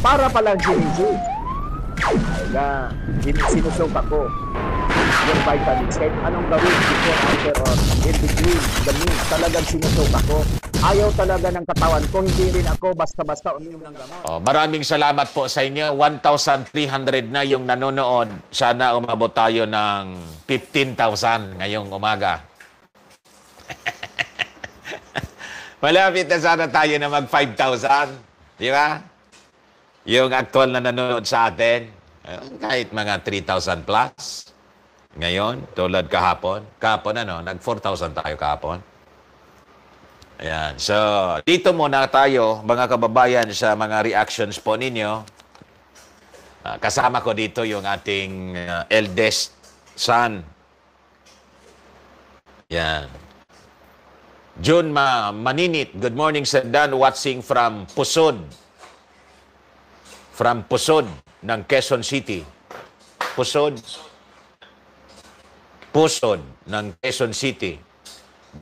Para palang ginisig. Kaya, sinusob ako yung vitamins. Kahit anong gawin, before, after, or in between, the means, talagang sinusob ako. Ayaw talaga ng katawan ko, hindi rin ako basta-basta uminom ng gamot. Oh, maraming salamat po sa inyo. 1,300 na yung nanonood. Sana umabot tayo ng 15,000 ngayong umaga. Malapit na sana tayo na mag 5,000. Di ba? Yung actual na nanonood sa atin, eh, kahit mga 3,000 plus. Ngayon, tulad kahapon. Kahapon ano, nag 4,000 tayo kahapon. Ayan. So, dito muna tayo, mga kababayan, sa mga reactions po ninyo. Uh, kasama ko dito yung ating uh, eldest son. Ayan. June Ma Maninit, good morning Sir Dan, watching from Pusod, from Pusod ng Quezon City. Pusod. Pusod ng Quezon City.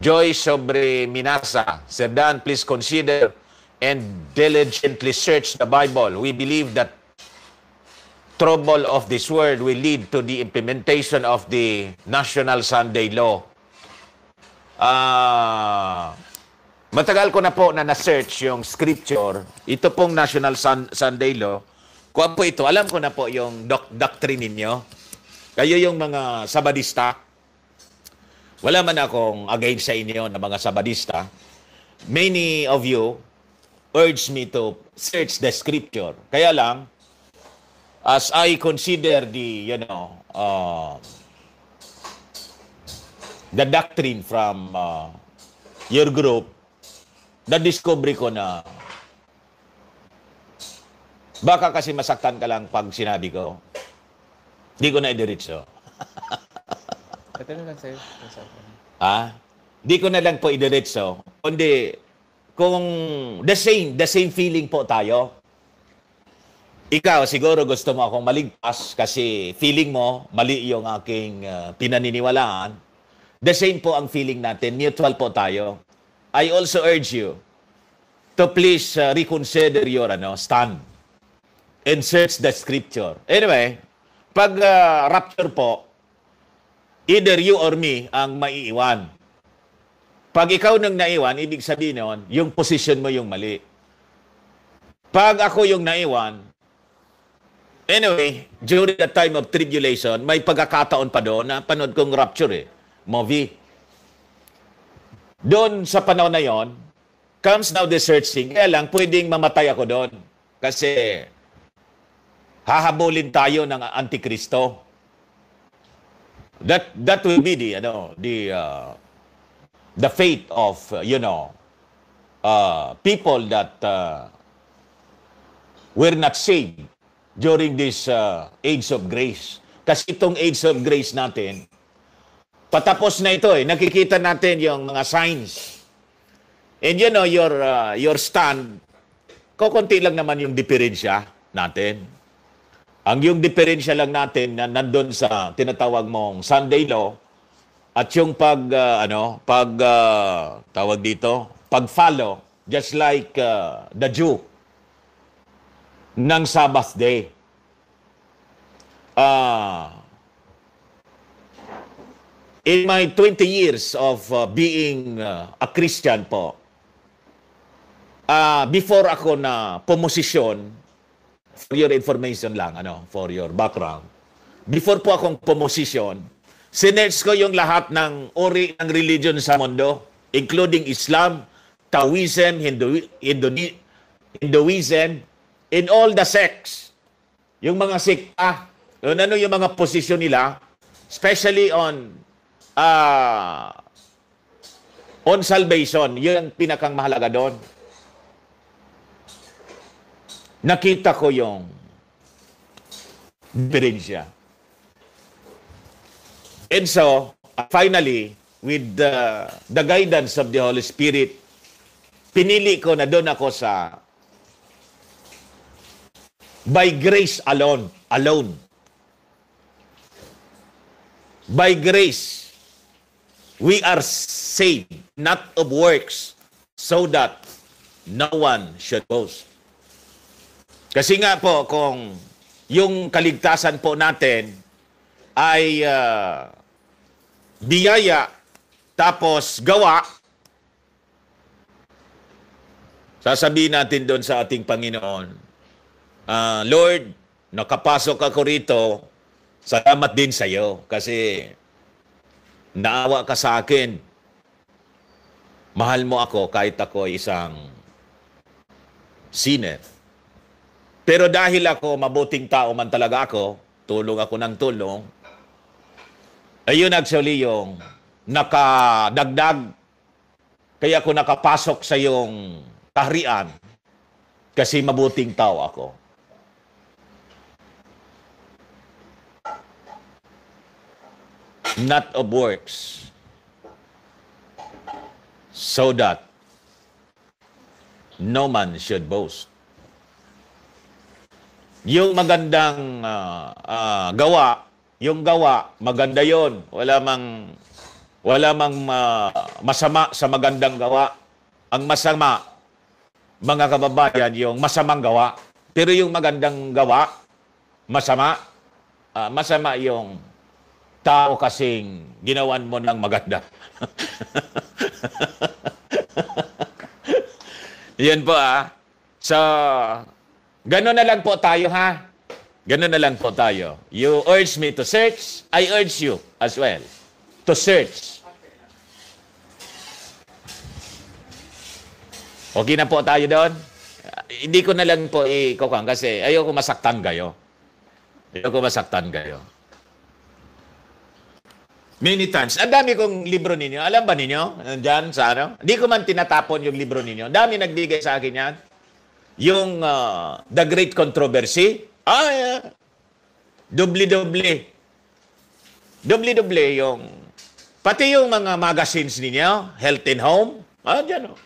Joy sobre Minasa. Sir Dan, please consider and diligently search the Bible. We believe that trouble of this world will lead to the implementation of the National Sunday Law. Uh, Matagal ko na po na na-search yung scripture. Ito pong National Sun- Sunday Law. Kuha po ito. Alam ko na po yung doc- doctrine ninyo. Kayo yung mga sabadista. Wala man akong against sa inyo na mga sabadista. Many of you urge me to search the scripture. Kaya lang, as I consider the, you know, uh, the doctrine from uh, your group, na-discovery ko na baka kasi masaktan ka lang pag sinabi ko. di ko na idiretso. Ito lang sa'yo. Ha? Di ko na lang po idiretso. Kundi, kung the same, the same feeling po tayo. Ikaw, siguro gusto mo akong maligtas kasi feeling mo, mali yung aking uh, pinaniniwalaan. The same po ang feeling natin. Mutual po tayo. I also urge you to please uh, reconsider your ano, stand and search the scripture. Anyway, pag uh, rapture po, either you or me ang maiiwan. Pag ikaw nang naiwan, ibig sabihin noon, yung position mo yung mali. Pag ako yung naiwan, anyway, during the time of tribulation, may pagkakataon pa doon na panood kong rapture eh. Movie. Doon sa panahon na yon, comes now the searching. Kaya lang, pwedeng mamatay ako doon. Kasi hahabulin tayo ng Antikristo. That that will be the ano the uh, the fate of uh, you know uh, people that uh, were not saved during this uh, age of grace. Kasi itong age of grace natin patapos na ito eh. Nakikita natin yung mga signs. And you know, your, uh, your stand, kukunti lang naman yung diferensya natin. Ang yung diferensya lang natin na nandun sa tinatawag mong Sunday law at yung pag, uh, ano, pag, uh, tawag dito, pag-follow, just like uh, the Jew ng Sabbath day. Ah, uh, In my 20 years of uh, being uh, a Christian po, uh, before ako na pumosisyon, for your information lang, ano, for your background, before po akong pumosisyon, sinerge ko yung lahat ng ori ng religion sa mundo, including Islam, Taoism, Hindu, Hindu, Hinduism, in all the sects. Yung mga sikta, yun ano, ano yung mga posisyon nila, especially on uh, on salvation. Yun ang pinakang mahalaga doon. Nakita ko yung diferensya. And so, finally, with the, the guidance of the Holy Spirit, pinili ko na doon ako sa by grace alone, alone. By grace We are saved, not of works, so that no one should boast. Kasi nga po, kung yung kaligtasan po natin ay uh, biyaya tapos gawa, sasabihin natin doon sa ating Panginoon, uh, Lord, nakapasok ako rito, salamat din sa iyo kasi Naawa ka sa akin. Mahal mo ako kahit ako ay isang sinner. Pero dahil ako, mabuting tao man talaga ako, tulong ako ng tulong, ayun actually yung nakadagdag kaya ako nakapasok sa yung kaharian kasi mabuting tao ako. not of works, so that no man should boast. Yung magandang uh, uh, gawa, yung gawa, maganda yon. Wala mang, wala mang uh, masama sa magandang gawa. Ang masama, mga kababayan, yung masamang gawa. Pero yung magandang gawa, masama. Uh, masama yung tao kasing ginawan mo ng maganda. Yan po ah. So, gano'n na lang po tayo ha. Gano'n na lang po tayo. You urge me to search, I urge you as well to search. Okay na po tayo doon? Hindi ko na lang po ikaw kasi ayoko masaktan kayo. Ayoko masaktan kayo. Many times. Ang dami kong libro ninyo. Alam ba ninyo? Diyan sa ano? Hindi ko man tinatapon yung libro ninyo. Ang dami nagbigay sa akin yan. Yung uh, The Great Controversy. Ah, yeah. Dubli-dubli. Dubli-dubli yung... Pati yung mga magazines ninyo, Health and Home. Ah, diyan Oh.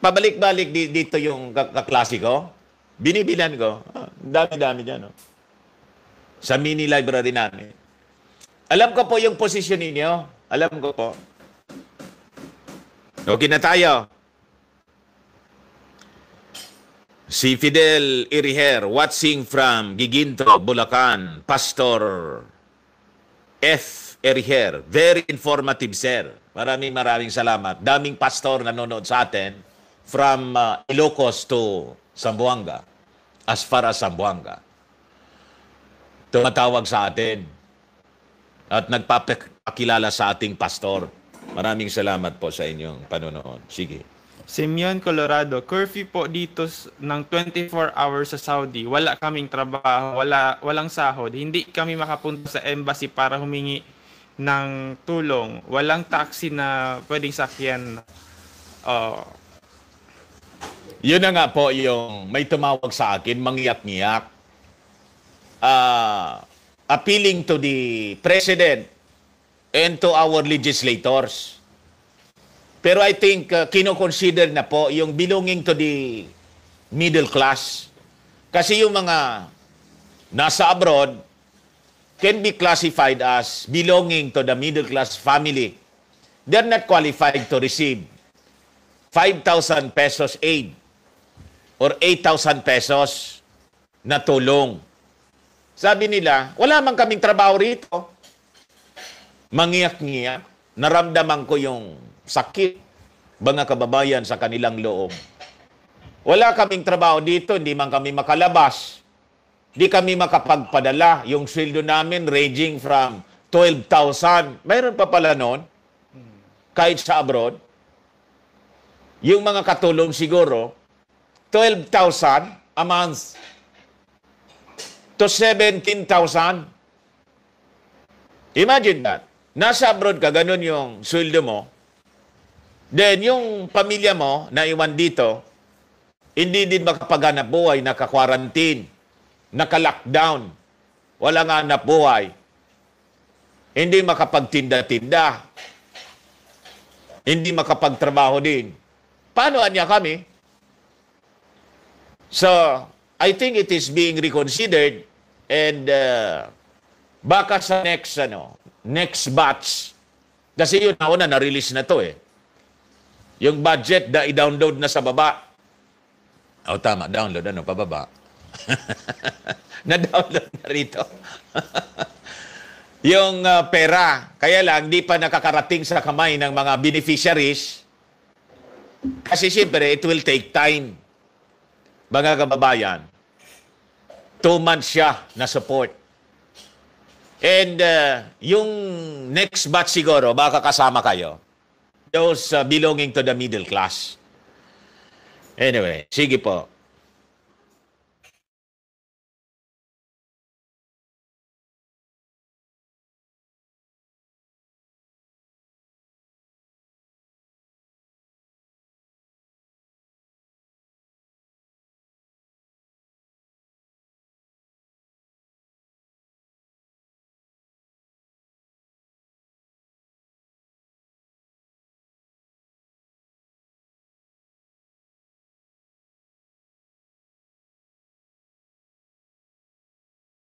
Pabalik-balik dito yung kaklase Binibilan ko. Ah, dami-dami dyan Oh. Sa mini library namin. Alam ko po yung posisyon ninyo. Alam ko po. Okay na tayo. Si Fidel Iriher, watching from Giginto, Bulacan, Pastor F. Iriher. Very informative, sir. Maraming maraming salamat. Daming pastor nanonood sa atin from uh, Ilocos to Sambuanga, as far as Sambuanga. Tumatawag sa atin at nagpapakilala sa ating pastor. Maraming salamat po sa inyong panonood. Sige. Simeon, Colorado. Curfew po dito ng 24 hours sa Saudi. Wala kaming trabaho, wala, walang sahod. Hindi kami makapunta sa embassy para humingi ng tulong. Walang taxi na pwedeng sakyan. Uh, yun na nga po yung may tumawag sa akin, mangyak-ngiyak. Ah, uh, appealing to the President and to our legislators. Pero I think uh, kinoconsider na po yung belonging to the middle class. Kasi yung mga nasa abroad can be classified as belonging to the middle class family. They're not qualified to receive 5,000 pesos aid or 8,000 pesos na tulong. Sabi nila, wala man kaming trabaho rito. Mangiyak-ngiyak. Naramdaman ko yung sakit, mga kababayan, sa kanilang loob. Wala kaming trabaho dito, hindi man kami makalabas. Hindi kami makapagpadala. Yung sweldo namin ranging from 12,000. Mayroon pa pala noon, kahit sa abroad. Yung mga katulong siguro, 12,000 a month to 17,000. Imagine that. Nasa abroad ka, ganun yung sweldo mo. Then, yung pamilya mo na iwan dito, hindi din makapaganap buhay, naka-quarantine, naka-lockdown, wala nga na buhay, hindi makapagtinda-tinda, hindi makapagtrabaho din. Paano niya kami? So, I think it is being reconsidered And uh, baka sa next ano, next batch kasi yun nauna na-release na to eh. Yung budget na i-download na sa baba. O oh, tama, download ano, pababa. na-download na rito. yung uh, pera, kaya lang hindi pa nakakarating sa kamay ng mga beneficiaries. Kasi siyempre, it will take time. Mga kababayan, two months siya na support. And uh, yung next batch siguro, baka kasama kayo. Those uh, belonging to the middle class. Anyway, sige po.